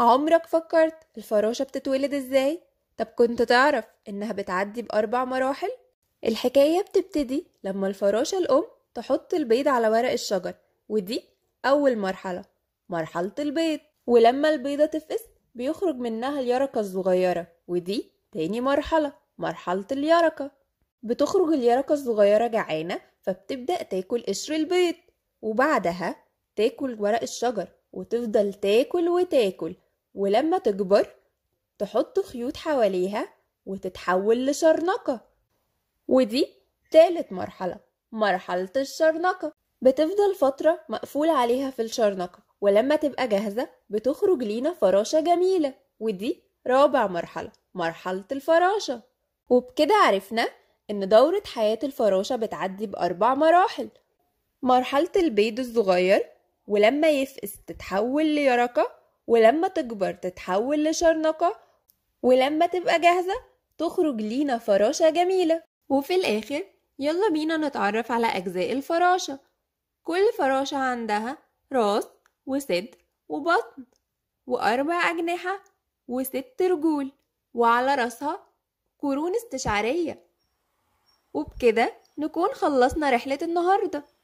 عمرك فكرت الفراشة بتتولد ازاي؟ طب كنت تعرف انها بتعدي بأربع مراحل؟ الحكاية بتبتدي لما الفراشة الأم تحط البيض على ورق الشجر ودي أول مرحلة مرحلة البيض ولما البيضة تفقس بيخرج منها اليرقة الصغيرة ودي تاني مرحلة مرحلة اليرقة بتخرج اليرقة الصغيرة جعانة فبتبدأ تاكل قشر البيض وبعدها تاكل ورق الشجر وتفضل تاكل وتاكل ولما تكبر تحط خيوط حواليها وتتحول لشرنقة ودي تالت مرحلة مرحلة الشرنقة بتفضل فترة مقفول عليها في الشرنقة ولما تبقى جاهزة بتخرج لينا فراشة جميلة ودي رابع مرحلة مرحلة الفراشة وبكده عرفنا إن دورة حياة الفراشة بتعدي بأربع مراحل مرحلة البيض الصغير ولما يفقس تتحول ليرقة ولما تكبر تتحول لشرنقة ولما تبقى جاهزة تخرج لينا فراشة جميلة وفي الآخر يلا بينا نتعرف على أجزاء الفراشة كل فراشة عندها راس وصدر وبطن وأربع أجنحة وست رجول وعلى راسها قرون استشعارية وبكده نكون خلصنا رحلة النهارده